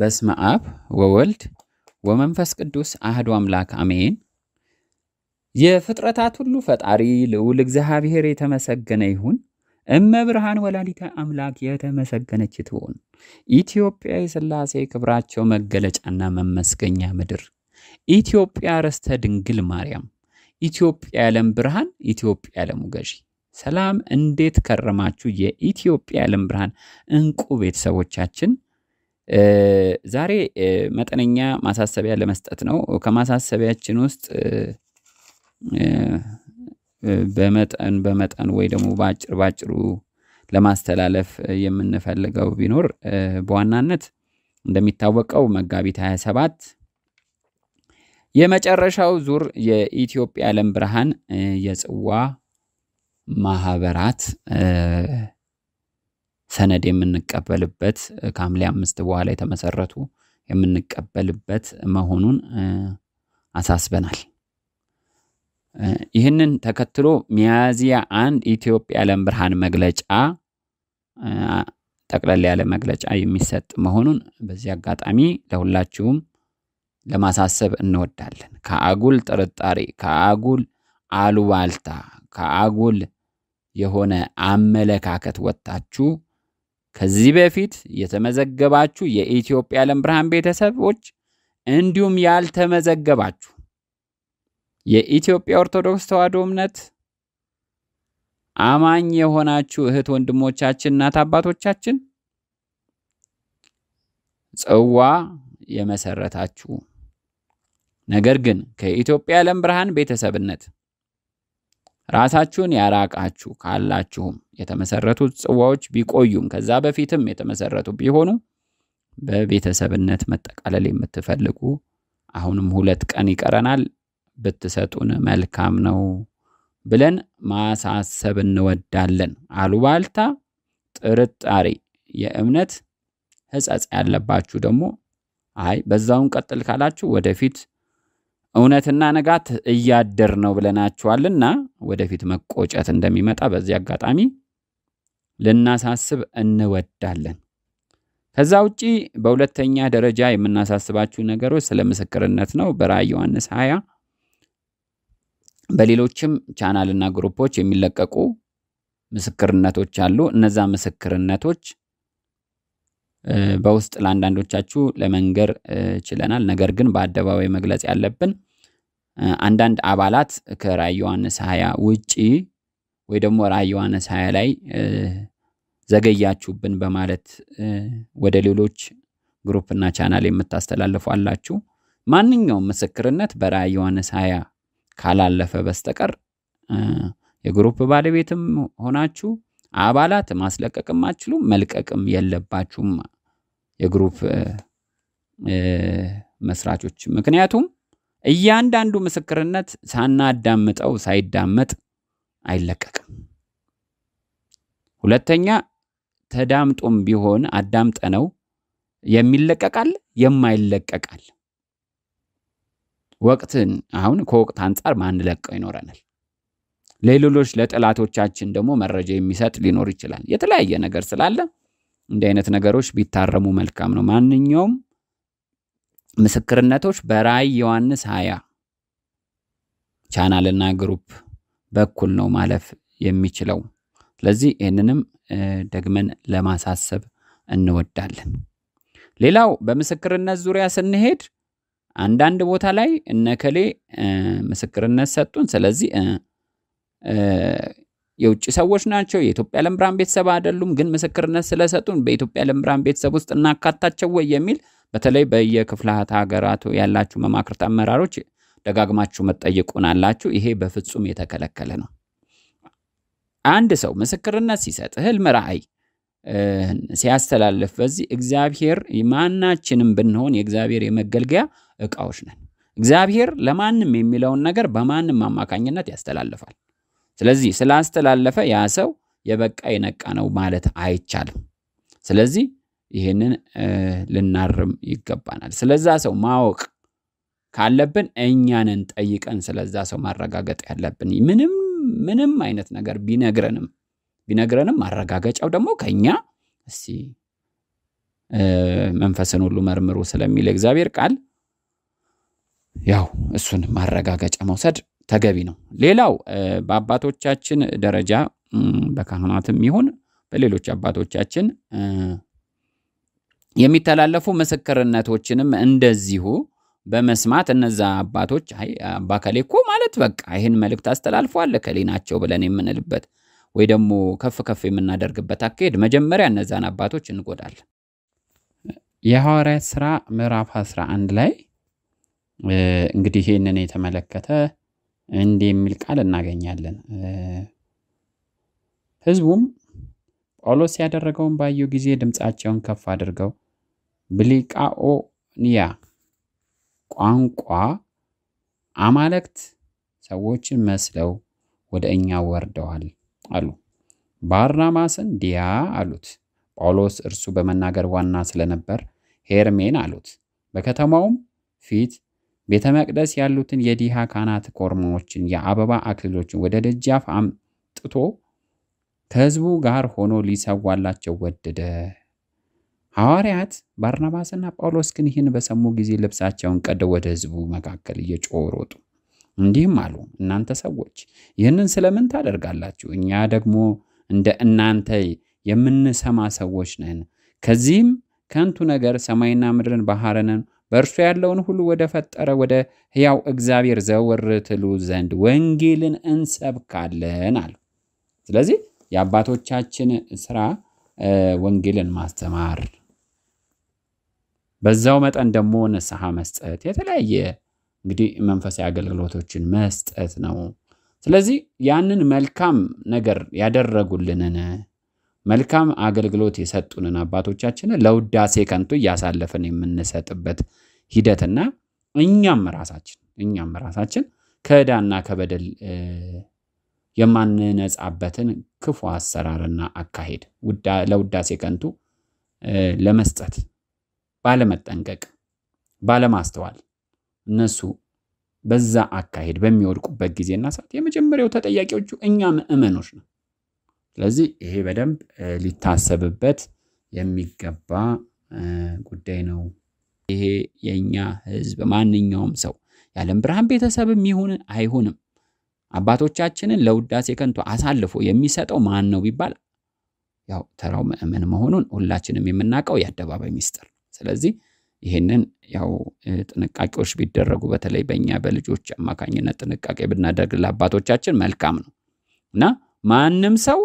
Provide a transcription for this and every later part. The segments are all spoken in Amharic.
በስመ አብ ወወልድ ወመንፈስ ቅዱስ አህዱ አምላክ አሜን። የፍጥረታት ሁሉ ፈጣሪ ልዑል እግዚአብሔር የተመሰገነ ይሁን። እመብርሃን ወላዲተ አምላክ የተመሰገነች ትሁን። ኢትዮጵያ የሥላሴ ክብራቸው መገለጫና መመስገኛ ምድር፣ ኢትዮጵያ ርስተ ድንግል ማርያም፣ ኢትዮጵያ የዓለም ብርሃን፣ ኢትዮጵያ የዓለሙ ገዢ። ሰላም፣ እንዴት ከረማችሁ? የኢትዮጵያ የዓለም ብርሃን እንቁ ቤተሰቦቻችን ዛሬ መጠነኛ ማሳሰቢያ ለመስጠት ነው። ከማሳሰቢያችን ውስጥ በመጠን በመጠን ወይ ደግሞ በአጭር ባጭሩ ለማስተላለፍ የምንፈልገው ቢኖር በዋናነት እንደሚታወቀው መጋቢት 27 የመጨረሻው ዙር የኢትዮጵያ ዓለም ብርሃን የጽዋ ማህበራት ሰነድ የምንቀበልበት ከሐምሌ አምስት በኋላ የተመሰረቱ የምንቀበልበት መሆኑን አሳስበናል። ይህንን ተከትሎ ሚያዝያ አንድ ኢትዮጵያ የዓለም ብርሃን መግለጫ ጠቅለል ያለ መግለጫ የሚሰጥ መሆኑን በዚህ አጋጣሚ ለሁላችሁም ለማሳሰብ እንወዳለን። ከአጉል ጥርጣሬ፣ ከአጉል አሉባልታ፣ ከአጉል የሆነ አመለካከት ወጥታችሁ ከዚህ በፊት የተመዘገባችሁ የኢትዮጵያ ዓለም ብርሃን ቤተሰቦች እንዲሁም ያልተመዘገባችሁ የኢትዮጵያ ኦርቶዶክስ ተዋሕዶ እምነት አማኝ የሆናችሁ እህት ወንድሞቻችን፣ እናት አባቶቻችን ጽዋ የመሰረታችሁ ነገር ግን ከኢትዮጵያ ዓለም ብርሃን ቤተሰብነት ራሳችሁን ያራቃችሁ ካላችሁም የተመሰረቱት ጽዋዎች ቢቆዩም ከዛ በፊትም የተመሰረቱ ቢሆኑ በቤተሰብነት መጠቃለል የምትፈልጉ አሁንም ሁለት ቀን ይቀረናል ብትሰጡን መልካም ነው ብለን ማሳሰብ እንወዳለን። አሉባልታ፣ ጥርጣሬ፣ የእምነት ሕጸጽ ያለባችሁ ደግሞ አይ በዛውን ቀጥል ካላችሁ ወደፊት እውነትና ንጋት እያደር ነው ብለናችኋልና ወደፊት መቆጨት እንደሚመጣ በዚህ አጋጣሚ ልናሳስብ እንወዳለን። ከዛ ውጪ በሁለተኛ ደረጃ የምናሳስባችሁ ነገሮች ስለ ምስክርነት ነው። በራዕይ ዮሐንስ 20 በሌሎችም ቻናልና ግሩፖች የሚለቀቁ ምስክርነቶች አሉ። እነዛ ምስክርነቶች በውስጥ ለአንዳንዶቻችሁ ለመንገር ችለናል። ነገር ግን በአደባባይ መግለጽ ያለብን አንዳንድ አባላት ከራዕየ ዮሐንስ ሀያ ውጪ ወይ ደግሞ ራዕየ ዮሐንስ ሀያ ላይ ዘገያችሁብን በማለት ወደ ሌሎች ግሩፕና ቻናል የምታስተላልፉ አላችሁ። ማንኛውም ምስክርነት በራዕየ ዮሐንስ ሀያ ካላለፈ በስተቀር የግሩፕ ባለቤትም ሆናችሁ አባላት ማስለቀቅም አትችሉም፣ መልቀቅም የለባችሁም የግሩፕ መስራቾች። ምክንያቱም እያንዳንዱ ምስክርነት ሳናዳምጠው ሳይዳመጥ አይለቀቅም። ሁለተኛ ተዳምጦም ቢሆን አዳምጠ ነው የሚለቀቃል የማይለቀቃል። ወቅትን አሁን ከወቅት አንጻር ማንለቀው ይኖረናል። ለሌሎች ለጠላቶቻችን ደግሞ መረጃ የሚሰጥ ሊኖር ይችላል። የተለያየ ነገር ስላለ እንዲህ አይነት ነገሮች ቢታረሙ መልካም ነው። ማንኛውም ምስክርነቶች በራእይ ዮሐንስ ሀያ ቻናልና ግሩፕ በኩል ነው ማለፍ የሚችለው። ስለዚህ ይህንንም ደግመን ለማሳሰብ እንወዳለን። ሌላው በምስክርነት ዙሪያ ስንሄድ አንዳንድ ቦታ ላይ እነከሌ ምስክርነት ሰጡን፣ ስለዚህ የውጭ ሰዎች ናቸው። የኢትዮጵያ ለምብራን ቤተሰብ አይደሉም፣ ግን ምስክርነት ስለሰጡን በኢትዮጵያ ለምብራን ቤተሰብ ውስጥ እናካታቸው ወይ የሚል በተለይ በየክፍላት ሀገራቱ ያላችሁ መማክርት አመራሮች ደጋግማችሁ መጠየቁን አላችሁ። ይሄ በፍጹም የተከለከለ ነው። አንድ ሰው ምስክርነት ሲሰጥ ህልም፣ ራእይ ሲያስተላልፍ በዚህ እግዚአብሔር ማናችንም ብንሆን የእግዚአብሔር የመገልገያ እቃዎች ነን። እግዚአብሔር ለማንም የሚለውን ነገር በማንም አማካኝነት ያስተላልፋል። ስለዚህ ስላስተላለፈ ያ ሰው የበቃ የነቃ ነው ማለት አይቻልም። ስለዚህ ይህንን ልናርም ይገባናል። ስለዛ ሰው ማወቅ ካለብን እኛንን ጠይቀን ስለዛ ሰው ማረጋገጥ ያለብን ምንም ምንም አይነት ነገር ቢነግረንም ቢነግረንም ማረጋገጫው ደግሞ ከኛ እስቲ መንፈስን ሁሉ መርምሩ ስለሚል እግዚአብሔር ቃል ያው እሱን ማረጋገጫ መውሰድ ተገቢ ነው። ሌላው በአባቶቻችን ደረጃ በካህናትም ይሁን በሌሎች አባቶቻችን የሚተላለፉ ምስክርነቶችንም እንደዚሁ በመስማት እነዛ አባቶች አባ ከሌ እኮ ማለት በቃ ይህን መልእክት አስተላልፏል ከሌ ናቸው ብለን የምንልበት ወይ ደግሞ ከፍ ከፍ የምናደርግበት አካሄድ መጀመሪያ እነዛን አባቶች እንጎዳል። የሐዋርያት ሥራ ምዕራፍ 11 ላይ እንግዲህ ይህንን የተመለከተ እንዲህ የሚል ቃል እናገኛለን። ህዝቡም ጳውሎስ ያደረገውን ባዩ ጊዜ ድምፃቸውን ከፍ አድርገው ብሊቃኦኒያ ቋንቋ አማልክት ሰዎችን መስለው ወደ እኛ ወርደዋል አሉ። ባርናባስን ዲያ አሉት። ጳውሎስ እርሱ በመናገር ዋና ስለነበር ሄርሜን አሉት። በከተማውም ፊት ቤተ መቅደስ ያሉትን የዲሃ ካናት ኮርማዎችን፣ የአበባ አክሊሎችን ወደ ደጃፍ አምጥቶ ከህዝቡ ጋር ሆኖ ሊሰዋላቸው ወደደ። ሐዋርያት ባርናባስና ጳውሎስ ግን ይህን በሰሙ ጊዜ ልብሳቸውን ቀደው ወደ ህዝቡ መካከል እየጮሁ ሮጡ፣ እንዲህም አሉ፣ እናንተ ሰዎች ይህንን ስለምን ታደርጋላችሁ? እኛ ደግሞ እንደ እናንተ የምንሰማ ሰዎች ነን። ከዚህም ከንቱ ነገር ሰማይና ምድርን ባህርንን በእርሱ ያለውን ሁሉ ወደ ፈጠረ ወደ ሕያው እግዚአብሔር ዘወር ትሉ ዘንድ ወንጌልን እንሰብካለን አሉ። ስለዚህ የአባቶቻችን ስራ ወንጌልን ማስተማር፣ በዛው መጠን ደግሞ ንስሐ መስጠት፣ የተለያየ እንግዲህ መንፈሳዊ አገልግሎቶችን መስጠት ነው። ስለዚህ ያንን መልካም ነገር ያደረጉልንን መልካም አገልግሎት የሰጡንን አባቶቻችንን ለውዳሴ ከንቱ እያሳለፍን የምንሰጥበት ሂደትና እኛም ራሳችን እኛም ራሳችን ከዕዳና ከበደል የማንነጻበትን ክፉ አሰራርና አካሄድ ለውዳሴ ከንቱ ለመስጠት ባለመጠንቀቅ፣ ባለማስተዋል እነሱ በዛ አካሄድ በሚወድቁበት ጊዜና ሰዓት የመጀመሪያው ተጠያቂዎቹ እኛ ምዕመኖች ነው። ስለዚህ ይሄ በደንብ ሊታሰብበት የሚገባ ጉዳይ ነው። ይሄ የእኛ ህዝብ ማንኛውም ሰው የዓለም ብርሃን ቤተሰብም ይሁን አይሁንም አባቶቻችንን ለውዳሴ ከንቱ አሳልፎ የሚሰጠው ማን ነው ቢባል ያው ተራው ምእመን መሆኑን ሁላችንም የምናውቀው የአደባባይ ሚስጥር። ስለዚህ ይህንን ያው ጥንቃቄዎች ቢደረጉ በተለይ በእኛ በልጆች አማካኝነት ጥንቃቄ ብናደርግ ለአባቶቻችን መልካም ነው እና ማንም ሰው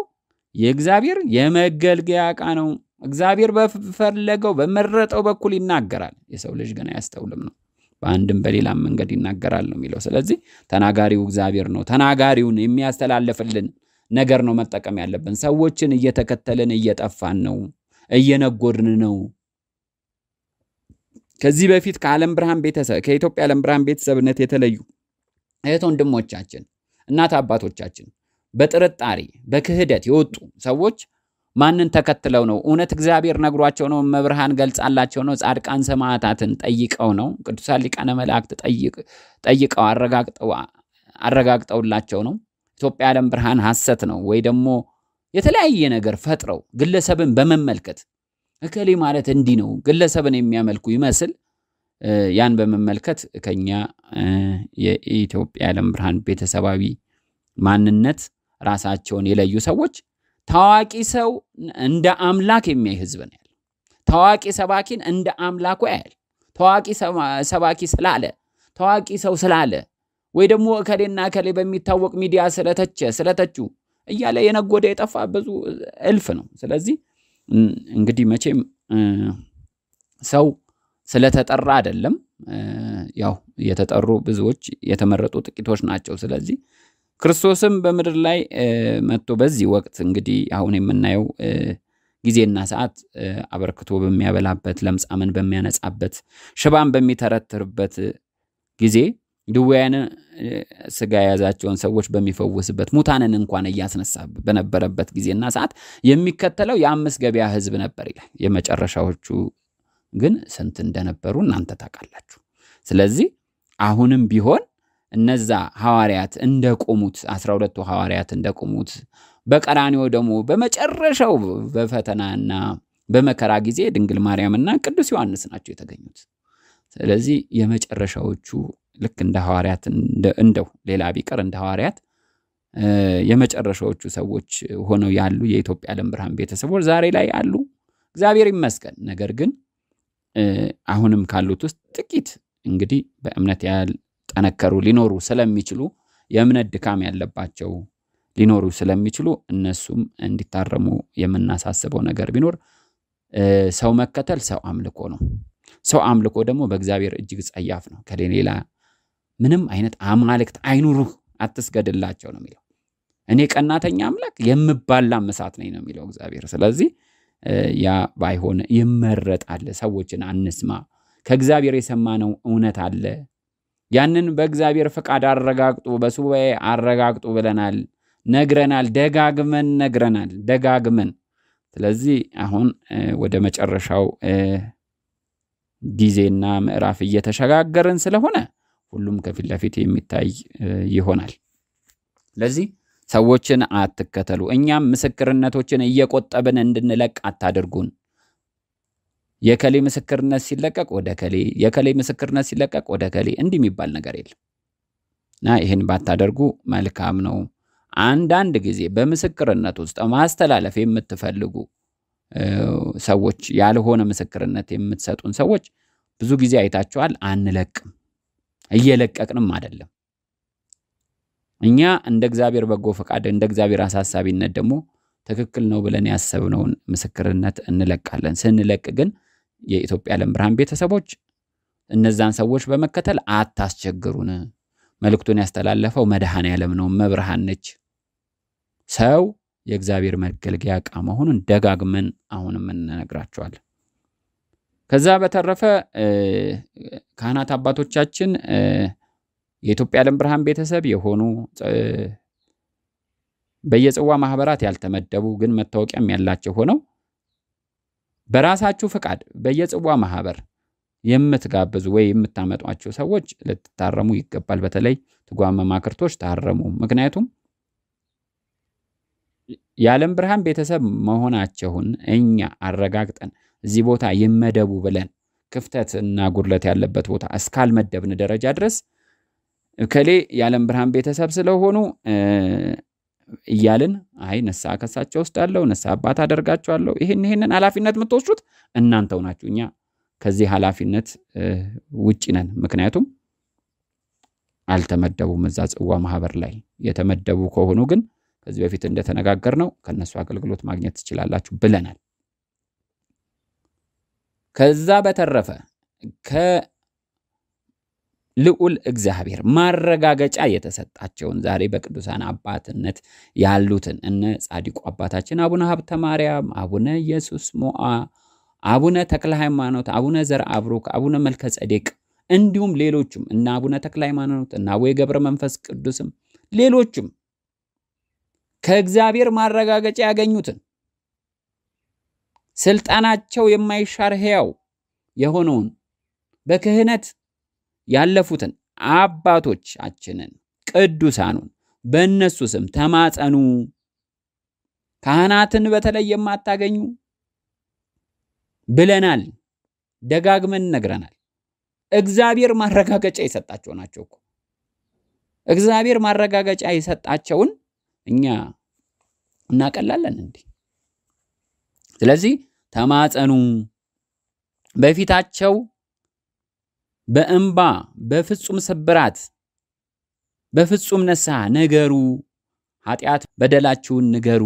የእግዚአብሔር የመገልገያ ዕቃ ነው። እግዚአብሔር በፈለገው በመረጠው በኩል ይናገራል። የሰው ልጅ ግን አያስተውልም ነው። በአንድም በሌላም መንገድ ይናገራል ነው የሚለው። ስለዚህ ተናጋሪው እግዚአብሔር ነው። ተናጋሪውን የሚያስተላልፍልን ነገር ነው መጠቀም ያለብን። ሰዎችን እየተከተልን እየጠፋን ነው፣ እየነጎድን ነው። ከዚህ በፊት ከዓለም ብርሃን ቤተሰብ ከኢትዮጵያ ዓለም ብርሃን ቤተሰብነት የተለዩ እህት ወንድሞቻችን፣ እናት አባቶቻችን በጥርጣሬ በክህደት የወጡ ሰዎች ማንን ተከትለው ነው? እውነት እግዚአብሔር ነግሯቸው ነው? መብርሃን ገልጻላቸው ነው? ጻድቃን ሰማዕታትን ጠይቀው ነው? ቅዱሳን ሊቃነ መላእክት ጠይቀው አረጋግጠውላቸው ነው? ኢትዮጵያ ዓለም ብርሃን ሐሰት ነው ወይ ደግሞ የተለያየ ነገር ፈጥረው ግለሰብን በመመልከት እከሌ ማለት እንዲህ ነው ግለሰብን የሚያመልኩ ይመስል ያን በመመልከት ከኛ የኢትዮጵያ ዓለም ብርሃን ቤተሰባዊ ማንነት ራሳቸውን የለዩ ሰዎች ታዋቂ ሰው እንደ አምላክ የሚያይ ህዝብ ነው ያለ። ታዋቂ ሰባኪን እንደ አምላኩ ያያል። ታዋቂ ሰባኪ ስላለ ታዋቂ ሰው ስላለ ወይ ደግሞ እከሌና እከሌ በሚታወቅ ሚዲያ ስለተቸ ስለተቹ እያለ የነጎደ የጠፋ ብዙ እልፍ ነው። ስለዚህ እንግዲህ መቼም ሰው ስለተጠራ አይደለም፣ ያው የተጠሩ ብዙዎች የተመረጡ ጥቂቶች ናቸው። ስለዚህ ክርስቶስም በምድር ላይ መጥቶ በዚህ ወቅት እንግዲህ አሁን የምናየው ጊዜና ሰዓት አበርክቶ በሚያበላበት፣ ለምጻምን በሚያነጻበት፣ ሽባን በሚተረትርበት ጊዜ ድውያን ስጋ የያዛቸውን ሰዎች በሚፈውስበት፣ ሙታንን እንኳን እያስነሳ በነበረበት ጊዜና ሰዓት የሚከተለው የአምስት ገበያ ሕዝብ ነበር ይላል። የመጨረሻዎቹ ግን ስንት እንደነበሩ እናንተ ታውቃላችሁ። ስለዚህ አሁንም ቢሆን እነዛ ሐዋርያት እንደቆሙት አስራ ሁለቱ ሐዋርያት እንደቆሙት በቀራኒዎ ደግሞ በመጨረሻው በፈተናና በመከራ ጊዜ ድንግል ማርያምና ቅዱስ ዮሐንስ ናቸው የተገኙት። ስለዚህ የመጨረሻዎቹ ልክ እንደ ሐዋርያት እንደው ሌላ ቢቀር እንደ ሐዋርያት የመጨረሻዎቹ ሰዎች ሆነው ያሉ የኢትዮጵያ ዓለም ብርሃን ቤተሰቦች ዛሬ ላይ አሉ። እግዚአብሔር ይመስገን። ነገር ግን አሁንም ካሉት ውስጥ ጥቂት እንግዲህ በእምነት ጠነከሩ ሊኖሩ ስለሚችሉ የእምነት ድካም ያለባቸው ሊኖሩ ስለሚችሉ እነሱም እንዲታረሙ የምናሳስበው ነገር ቢኖር ሰው መከተል ሰው አምልኮ ነው። ሰው አምልኮ ደግሞ በእግዚአብሔር እጅግ ጸያፍ ነው። ከሌላ ምንም አይነት አማልክት አይኑሩህ፣ አትስገድላቸው ነው የሚለው። እኔ ቀናተኛ አምላክ የምባላ መሳት ነኝ ነው የሚለው እግዚአብሔር። ስለዚህ ያ ባይሆን ይመረጣል። ሰዎችን አንስማ። ከእግዚአብሔር የሰማነው እውነት አለ። ያንን በእግዚአብሔር ፈቃድ አረጋግጡ፣ በሱባኤ አረጋግጡ ብለናል፣ ነግረናል፣ ደጋግመን ነግረናል፣ ደጋግመን። ስለዚህ አሁን ወደ መጨረሻው ጊዜና ምዕራፍ እየተሸጋገርን ስለሆነ ሁሉም ከፊት ለፊት የሚታይ ይሆናል። ስለዚህ ሰዎችን አትከተሉ፣ እኛም ምስክርነቶችን እየቆጠብን እንድንለቅ አታድርጉን። የከሌ ምስክርነት ሲለቀቅ ወደ ከሌ፣ የከሌ ምስክርነት ሲለቀቅ ወደ ከሌ፣ እንዲህ የሚባል ነገር የለም እና ይህን ባታደርጉ መልካም ነው። አንዳንድ ጊዜ በምስክርነት ውስጥ ማስተላለፍ የምትፈልጉ ሰዎች፣ ያልሆነ ምስክርነት የምትሰጡን ሰዎች ብዙ ጊዜ አይታችኋል። አንለቅም፣ እየለቀቅንም አይደለም። እኛ እንደ እግዚአብሔር በጎ ፈቃድ፣ እንደ እግዚአብሔር አሳሳቢነት ደግሞ ትክክል ነው ብለን ያሰብነውን ምስክርነት እንለቃለን። ስንለቅ ግን የኢትዮጵያ ዓለም ብርሃን ቤተሰቦች እነዛን ሰዎች በመከተል አታስቸግሩን። መልእክቱን ያስተላለፈው መድኃኔ ዓለም ነው፣ መብርሃን ነች። ሰው የእግዚአብሔር መገልገያ ዕቃ መሆኑን ደጋግመን አሁንም እንነግራቸዋለን። ከዛ በተረፈ ካህናት አባቶቻችን የኢትዮጵያ ዓለም ብርሃን ቤተሰብ የሆኑ በየጽዋ ማህበራት ያልተመደቡ ግን መታወቂያም ያላቸው ሆነው በራሳችሁ ፍቃድ በየጽዋ ማህበር የምትጋብዙ ወይ የምታመጧቸው ሰዎች ልትታረሙ ይገባል። በተለይ ትጓመ ማክርቶች ታረሙ። ምክንያቱም የዓለም ብርሃን ቤተሰብ መሆናቸውን እኛ አረጋግጠን እዚህ ቦታ ይመደቡ ብለን ክፍተት እና ጉድለት ያለበት ቦታ እስካልመደብን ደረጃ ድረስ ከሌ የዓለም ብርሃን ቤተሰብ ስለሆኑ እያልን አይ ነሳ ከሳቸው ውስጣለሁ ነሳ አባት አደርጋቸዋለሁ። ይህን ይህንን ኃላፊነት የምትወስዱት እናንተው ናችሁ። እኛ ከዚህ ኃላፊነት ውጭ ነን። ምክንያቱም አልተመደቡም እዛ ጽዋ ማህበር ላይ። የተመደቡ ከሆኑ ግን ከዚህ በፊት እንደተነጋገር ነው ከእነሱ አገልግሎት ማግኘት ትችላላችሁ ብለናል። ከዛ በተረፈ ልዑል እግዚአብሔር ማረጋገጫ የተሰጣቸውን ዛሬ በቅዱሳን አባትነት ያሉትን እነ ጻድቁ አባታችን አቡነ ሀብተ ማርያም፣ አቡነ ኢየሱስ ሞዓ፣ አቡነ ተክለ ሃይማኖት፣ አቡነ ዘር አብሩክ አቡነ መልከ ጼዴቅ እንዲሁም ሌሎቹም እና አቡነ ተክለ ሃይማኖት እና አቡነ ገብረ መንፈስ ቅዱስም ሌሎችም ከእግዚአብሔር ማረጋገጫ ያገኙትን ስልጣናቸው የማይሻር ሕያው የሆነውን በክህነት ያለፉትን አባቶቻችንን ቅዱሳኑን በእነሱ ስም ተማጸኑ። ካህናትን በተለይ የማታገኙ ብለናል፣ ደጋግመን ነግረናል። እግዚአብሔር ማረጋገጫ የሰጣቸው ናቸው እኮ። እግዚአብሔር ማረጋገጫ የሰጣቸውን እኛ እናቀላለን እንዴ? ስለዚህ ተማጸኑ በፊታቸው በእምባ በፍጹም ስብራት በፍጹም ነስሐ ንገሩ፣ ኃጢአት በደላችሁን ንገሩ።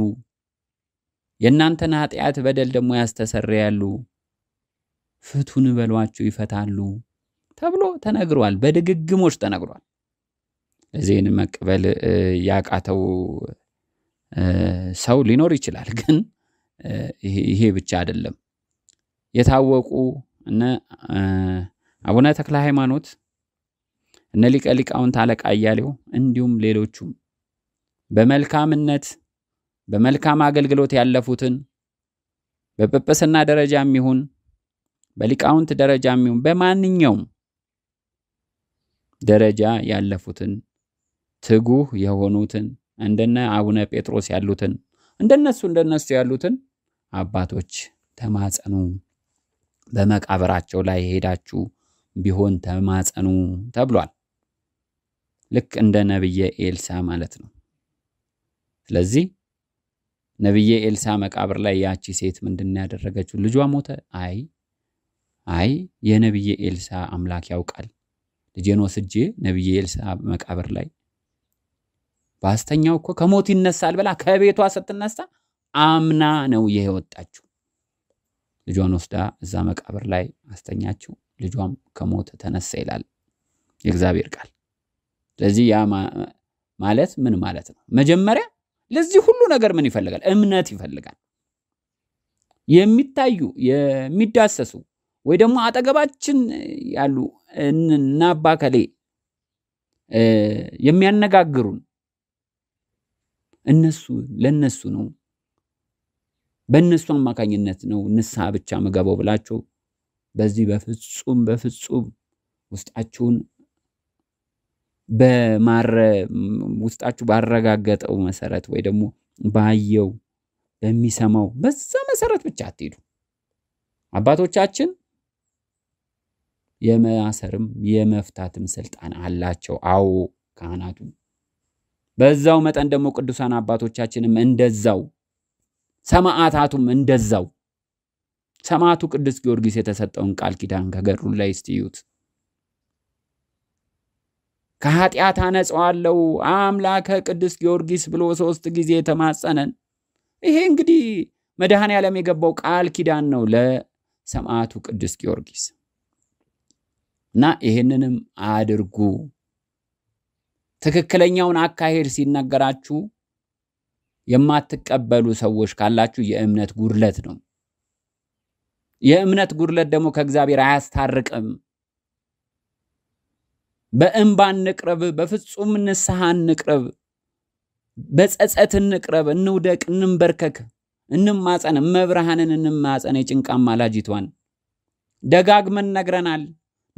የእናንተን ኃጢአት በደል ደግሞ ያስተሰርያሉ፣ ፍቱን በሏቸው ይፈታሉ ተብሎ ተነግሯል። በድግግሞች ተነግሯል። እዚህን መቀበል ያቃተው ሰው ሊኖር ይችላል። ግን ይሄ ብቻ አይደለም። የታወቁ እነ አቡነ ተክለ ሃይማኖት፣ እነ ሊቀ ሊቃውንት አለቃ እያሌው እንዲሁም ሌሎቹም በመልካምነት በመልካም አገልግሎት ያለፉትን በጵጵስና ደረጃም ይሁን በሊቃውንት ደረጃም ይሁን በማንኛውም ደረጃ ያለፉትን ትጉህ የሆኑትን እንደነ አቡነ ጴጥሮስ ያሉትን እንደነሱ እንደነሱ ያሉትን አባቶች ተማጸኑ። በመቃብራቸው ላይ ሄዳችሁ ቢሆን ተማጸኑ ተብሏል። ልክ እንደ ነብየ ኤልሳ ማለት ነው። ስለዚህ ነብየ ኤልሳ መቃብር ላይ ያቺ ሴት ምንድን ያደረገችው? ልጇ ሞተ። አይ አይ የነብየ ኤልሳ አምላክ ያውቃል፣ ልጄን ወስጄ ነብየ ኤልሳ መቃብር ላይ ባስተኛው እኮ ከሞት ይነሳል ብላ ከቤቷ ስትነሳ አምና ነው ይሄ ወጣችው። ልጇን ወስዳ እዛ መቃብር ላይ አስተኛችው። ልጇም ከሞት ተነሳ ይላል የእግዚአብሔር ቃል። ስለዚህ ያ ማለት ምን ማለት ነው? መጀመሪያ ለዚህ ሁሉ ነገር ምን ይፈልጋል? እምነት ይፈልጋል። የሚታዩ የሚዳሰሱ ወይ ደግሞ አጠገባችን ያሉ እና አባከሌ የሚያነጋግሩን እነሱ ለነሱ ነው፣ በእነሱ አማካኝነት ነው ንስሐ ብቻ ምገበው ብላችሁ በዚህ በፍጹም በፍጹም ውስጣችሁን በማረ ውስጣችሁ ባረጋገጠው መሰረት ወይ ደግሞ ባየው በሚሰማው በዛ መሰረት ብቻ አትሄዱ። አባቶቻችን የማሰርም የመፍታትም ስልጣን አላቸው። አዎ ካህናቱ። በዛው መጠን ደግሞ ቅዱሳን አባቶቻችንም እንደዛው፣ ሰማዕታቱም እንደዛው ሰማዕቱ ቅዱስ ጊዮርጊስ የተሰጠውን ቃል ኪዳን ከገድሉ ላይ ስትዩት ከኃጢአት አነጸዋለሁ አምላከ ቅዱስ ጊዮርጊስ ብሎ ሶስት ጊዜ ተማጸነን። ይሄ እንግዲህ መድኃኔ ዓለም የገባው ቃል ኪዳን ነው ለሰማዕቱ ቅዱስ ጊዮርጊስ እና ይህንንም አድርጉ። ትክክለኛውን አካሄድ ሲነገራችሁ የማትቀበሉ ሰዎች ካላችሁ የእምነት ጉድለት ነው። የእምነት ጉድለት ደግሞ ከእግዚአብሔር አያስታርቅም። በእንባ እንቅረብ፣ በፍጹም ንስሐ እንቅረብ፣ በጸጸት እንቅረብ፣ እንውደቅ፣ እንንበርከክ፣ እንማፀን፣ መብርሃንን እንማጸን፣ የጭንቃ አማላጅቷን ደጋግመን ነግረናል።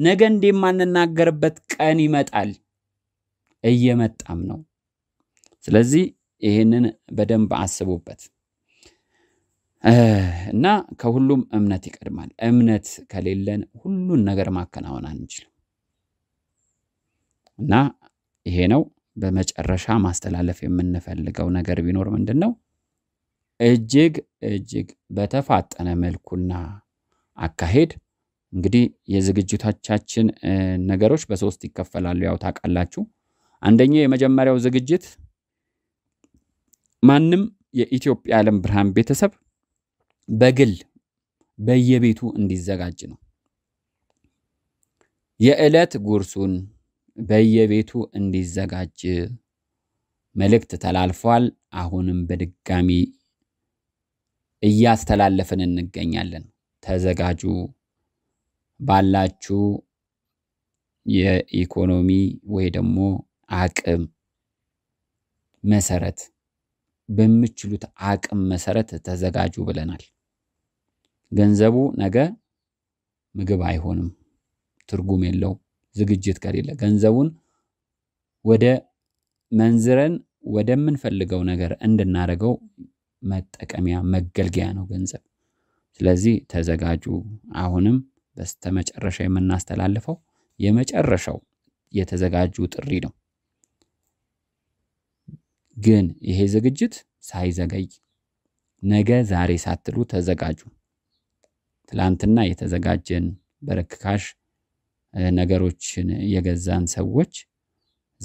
ነገ እንደማንናገርበት ቀን ይመጣል፣ እየመጣም ነው። ስለዚህ ይህንን በደንብ አስቡበት። እና ከሁሉም እምነት ይቀድማል። እምነት ከሌለን ሁሉን ነገር ማከናወን አንችልም። እና ይሄ ነው በመጨረሻ ማስተላለፍ የምንፈልገው ነገር ቢኖር ምንድን ነው? እጅግ እጅግ በተፋጠነ መልኩና አካሄድ እንግዲህ የዝግጅቶቻችን ነገሮች በሶስት ይከፈላሉ። ያው ታውቃላችሁ። አንደኛው የመጀመሪያው ዝግጅት ማንም የኢትዮጵያ የዓለም ብርሃን ቤተሰብ በግል በየቤቱ እንዲዘጋጅ ነው። የዕለት ጉርሱን በየቤቱ እንዲዘጋጅ መልእክት ተላልፏል። አሁንም በድጋሚ እያስተላለፍን እንገኛለን። ተዘጋጁ። ባላችሁ የኢኮኖሚ ወይ ደግሞ አቅም መሰረት በምችሉት አቅም መሰረት ተዘጋጁ ብለናል። ገንዘቡ ነገ ምግብ አይሆንም፣ ትርጉም የለው። ዝግጅት ከሌለ ገንዘቡን ወደ መንዝረን ወደምንፈልገው ነገር እንድናደርገው መጠቀሚያ መገልገያ ነው ገንዘብ። ስለዚህ ተዘጋጁ። አሁንም በስተመጨረሻ የምናስተላልፈው የመጨረሻው የተዘጋጁ ጥሪ ነው። ግን ይሄ ዝግጅት ሳይዘገይ ነገ ዛሬ ሳትሉ ተዘጋጁ። ትላንትና የተዘጋጀን በርካሽ ነገሮችን የገዛን ሰዎች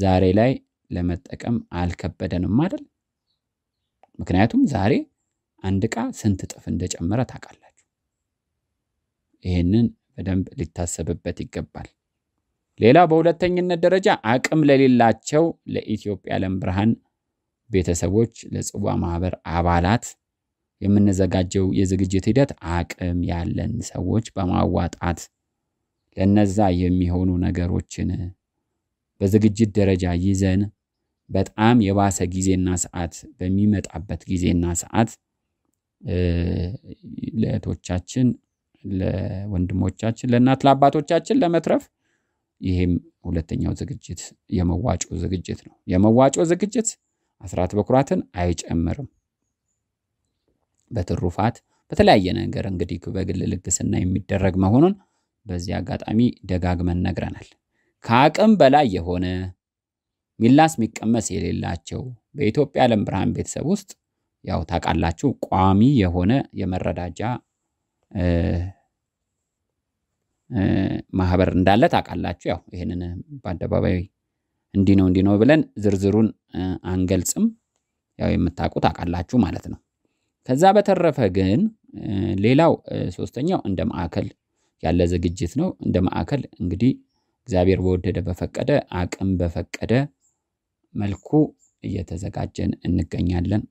ዛሬ ላይ ለመጠቀም አልከበደንም አይደል? ምክንያቱም ዛሬ አንድ ዕቃ ስንት እጥፍ እንደጨመረ ታውቃላችሁ። ይህንን በደንብ ሊታሰብበት ይገባል። ሌላ በሁለተኝነት ደረጃ አቅም ለሌላቸው ለኢትዮጵያ ዓለም ብርሃን ቤተሰቦች፣ ለጽዋ ማህበር አባላት የምንዘጋጀው የዝግጅት ሂደት አቅም ያለን ሰዎች በማዋጣት ለነዛ የሚሆኑ ነገሮችን በዝግጅት ደረጃ ይዘን በጣም የባሰ ጊዜና ሰዓት በሚመጣበት ጊዜና ሰዓት ለእህቶቻችን፣ ለወንድሞቻችን፣ ለእናት ለአባቶቻችን ለመትረፍ ይሄም ሁለተኛው ዝግጅት የመዋጮ ዝግጅት ነው። የመዋጮ ዝግጅት አስራት በኩራትን አይጨምርም። በትሩፋት በተለያየ ነገር እንግዲህ በግል ልግስና የሚደረግ መሆኑን በዚህ አጋጣሚ ደጋግመን ነግረናል። ከአቅም በላይ የሆነ ሚላስ የሚቀመስ የሌላቸው በኢትዮጵያ ዓለም ብርሃን ቤተሰብ ውስጥ ያው ታውቃላችሁ ቋሚ የሆነ የመረዳጃ ማህበር እንዳለ ታውቃላችሁ። ያው ይህንን በአደባባይ እንዲህ ነው እንዲህ ነው ብለን ዝርዝሩን አንገልጽም። ያው የምታውቁ ታውቃላችሁ ማለት ነው። ከዛ በተረፈ ግን ሌላው ሶስተኛው እንደ ማዕከል ያለ ዝግጅት ነው። እንደ ማዕከል እንግዲህ እግዚአብሔር በወደደ በፈቀደ አቅም በፈቀደ መልኩ እየተዘጋጀን እንገኛለን።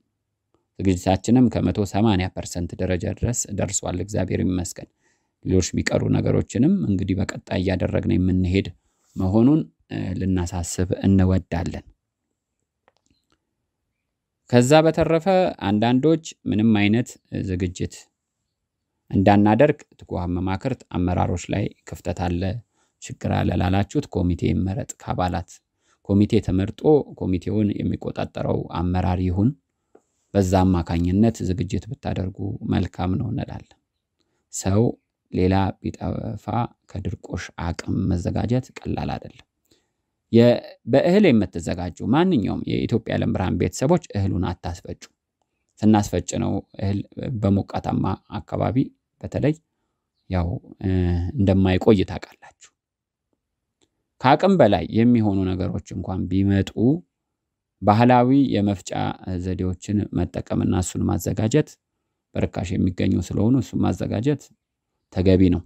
ዝግጅታችንም ከመቶ ሰማንያ ፐርሰንት ደረጃ ድረስ ደርሷል። እግዚአብሔር ይመስገን። ሌሎች የሚቀሩ ነገሮችንም እንግዲህ በቀጣይ እያደረግን የምንሄድ መሆኑን ልናሳስብ እንወዳለን። ከዛ በተረፈ አንዳንዶች ምንም አይነት ዝግጅት እንዳናደርግ ትጉሃን መማክርት አመራሮች ላይ ክፍተት አለ፣ ችግር አለ ላላችሁት ኮሚቴ ይመረጥ ከአባላት ኮሚቴ ተመርጦ ኮሚቴውን የሚቆጣጠረው አመራር ይሁን። በዛ አማካኝነት ዝግጅት ብታደርጉ መልካም ነው እንላለን። ሰው ሌላ ቢጠፋ ከድርቆሽ አቅም መዘጋጀት ቀላል አይደለም። በእህል የምትዘጋጁ ማንኛውም የኢትዮጵያ የዓለም ብርሃን ቤተሰቦች እህሉን አታስፈጩ። ስናስፈጭ ነው እህል በሞቃታማ አካባቢ በተለይ ያው እንደማይቆይ ታውቃላችሁ። ከአቅም በላይ የሚሆኑ ነገሮች እንኳን ቢመጡ ባህላዊ የመፍጫ ዘዴዎችን መጠቀምና እሱን ማዘጋጀት በርካሽ የሚገኙ ስለሆኑ እሱን ማዘጋጀት ተገቢ ነው።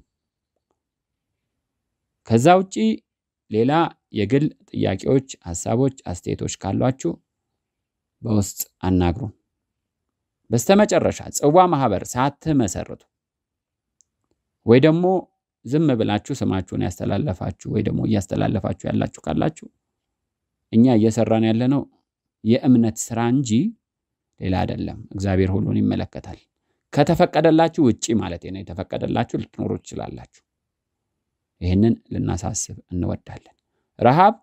ከዛ ውጪ ሌላ የግል ጥያቄዎች፣ ሀሳቦች፣ አስተያየቶች ካሏችሁ በውስጥ አናግሩ። በስተመጨረሻ ጽዋ ማህበር ሳትመሰርቱ ወይ ደግሞ ዝም ብላችሁ ስማችሁን ያስተላለፋችሁ ወይ ደግሞ እያስተላለፋችሁ ያላችሁ ካላችሁ እኛ እየሰራን ያለነው የእምነት ስራ እንጂ ሌላ አይደለም። እግዚአብሔር ሁሉን ይመለከታል። ከተፈቀደላችሁ ውጪ ማለት ነው። የተፈቀደላችሁ ልትኖሩ ትችላላችሁ። ይህንን ልናሳስብ እንወዳለን። ረሃብ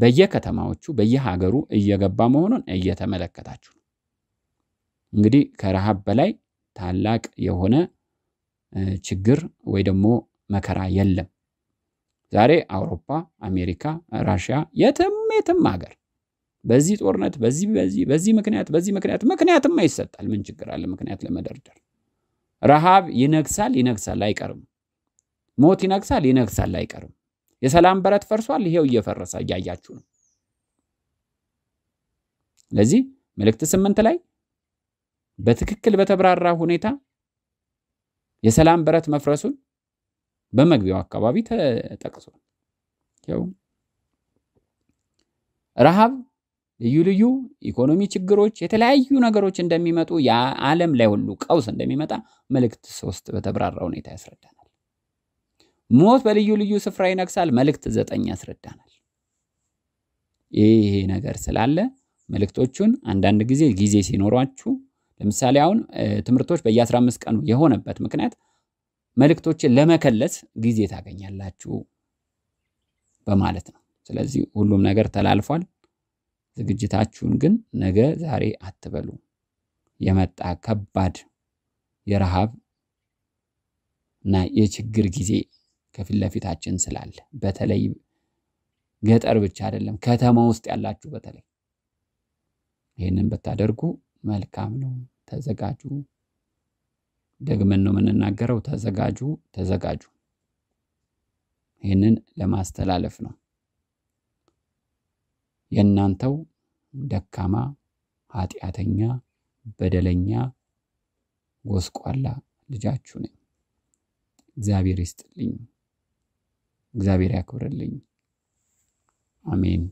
በየከተማዎቹ በየሀገሩ እየገባ መሆኑን እየተመለከታችሁ ነው። እንግዲህ ከረሃብ በላይ ታላቅ የሆነ ችግር ወይ ደግሞ መከራ የለም። ዛሬ አውሮፓ፣ አሜሪካ፣ ራሽያ የትም የትም ሀገር በዚህ ጦርነት በዚህ በዚህ በዚህ ምክንያት በዚህ ምክንያት ምክንያትማ ይሰጣል። ምን ችግር አለ? ምክንያት ለመደርደር ረሃብ ይነግሳል፣ ይነግሳል አይቀርም። ሞት ይነግሳል፣ ይነግሳል አይቀርም። የሰላም በረት ፈርሷል። ይሄው እየፈረሰ እያያችሁ ነው። ስለዚህ መልእክት ስምንት ላይ በትክክል በተብራራ ሁኔታ የሰላም በረት መፍረሱን በመግቢያው አካባቢ ተጠቅሷል። ያው ረሃብ፣ ልዩ ልዩ ኢኮኖሚ ችግሮች፣ የተለያዩ ነገሮች እንደሚመጡ የዓለም ላይ ሁሉ ቀውስ እንደሚመጣ መልእክት ሶስት በተብራራ ሁኔታ ያስረዳል ሞት በልዩ ልዩ ስፍራ ይነግሳል። መልእክት ዘጠኝ ያስረዳናል። ይሄ ነገር ስላለ መልእክቶቹን አንዳንድ ጊዜ ጊዜ ሲኖሯችሁ፣ ለምሳሌ አሁን ትምህርቶች በየ15 ቀኑ የሆነበት ምክንያት መልእክቶችን ለመከለስ ጊዜ ታገኛላችሁ በማለት ነው። ስለዚህ ሁሉም ነገር ተላልፏል። ዝግጅታችሁን ግን ነገ ዛሬ አትበሉ። የመጣ ከባድ የረሃብ እና የችግር ጊዜ ከፊት ለፊታችን ስላለ በተለይ ገጠር ብቻ አይደለም ከተማ ውስጥ ያላችሁ በተለይ ይህንን ብታደርጉ መልካም ነው። ተዘጋጁ። ደግመን ነው የምንናገረው፣ ተዘጋጁ፣ ተዘጋጁ። ይህንን ለማስተላለፍ ነው። የእናንተው ደካማ፣ ኃጢአተኛ፣ በደለኛ፣ ጎስቋላ ልጃችሁ ነኝ። እግዚአብሔር ይስጥልኝ። እግዚአብሔር ያክብርልኝ። አሜን።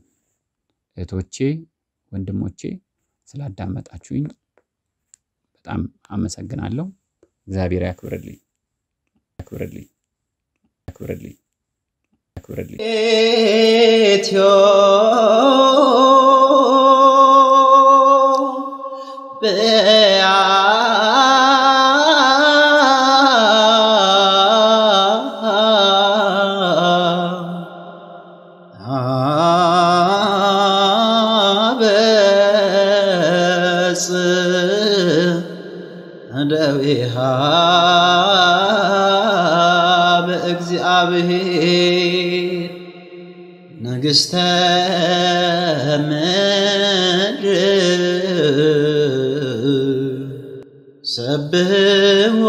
እህቶቼ ወንድሞቼ ስላዳመጣችሁኝ በጣም አመሰግናለሁ። እግዚአብሔር ያክብርልኝ ያክብርልኝ ያክብርልኝ ያክብርልኝ ኢትዮ እስተ ምድር ሰብሖ